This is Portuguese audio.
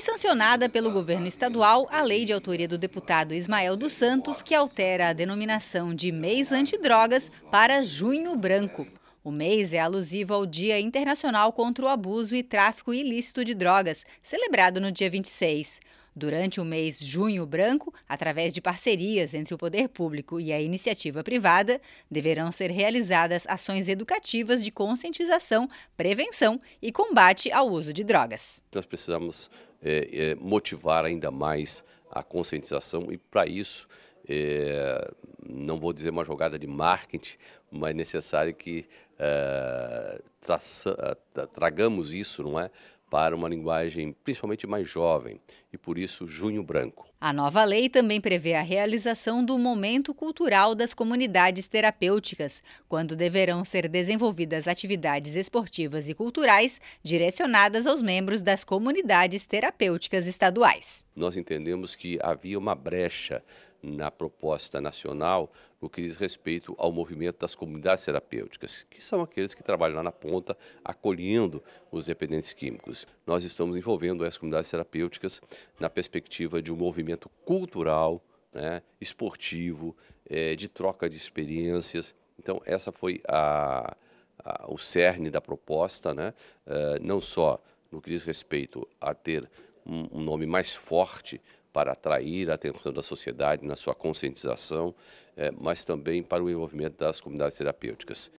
foi sancionada pelo governo estadual a lei de autoria do deputado Ismael dos Santos, que altera a denominação de mês antidrogas para junho branco. O mês é alusivo ao Dia Internacional contra o Abuso e Tráfico Ilícito de Drogas, celebrado no dia 26. Durante o mês Junho Branco, através de parcerias entre o poder público e a iniciativa privada, deverão ser realizadas ações educativas de conscientização, prevenção e combate ao uso de drogas. Nós precisamos é, é, motivar ainda mais a conscientização e para isso é, não vou dizer uma jogada de marketing, mas é necessário que é, é tragamos isso, não é, para uma linguagem principalmente mais jovem e por isso Junho Branco. A nova lei também prevê a realização do momento cultural das comunidades terapêuticas, quando deverão ser desenvolvidas atividades esportivas e culturais direcionadas aos membros das comunidades terapêuticas estaduais. Nós entendemos que havia uma brecha na proposta nacional no que diz respeito ao movimento das comunidades terapêuticas, que são aqueles que trabalham lá na ponta, acolhendo os dependentes químicos. Nós estamos envolvendo as comunidades terapêuticas na perspectiva de um movimento cultural, né, esportivo, é, de troca de experiências. Então, essa foi a, a, o cerne da proposta, né, uh, não só no que diz respeito a ter um, um nome mais forte para atrair a atenção da sociedade na sua conscientização, eh, mas também para o envolvimento das comunidades terapêuticas.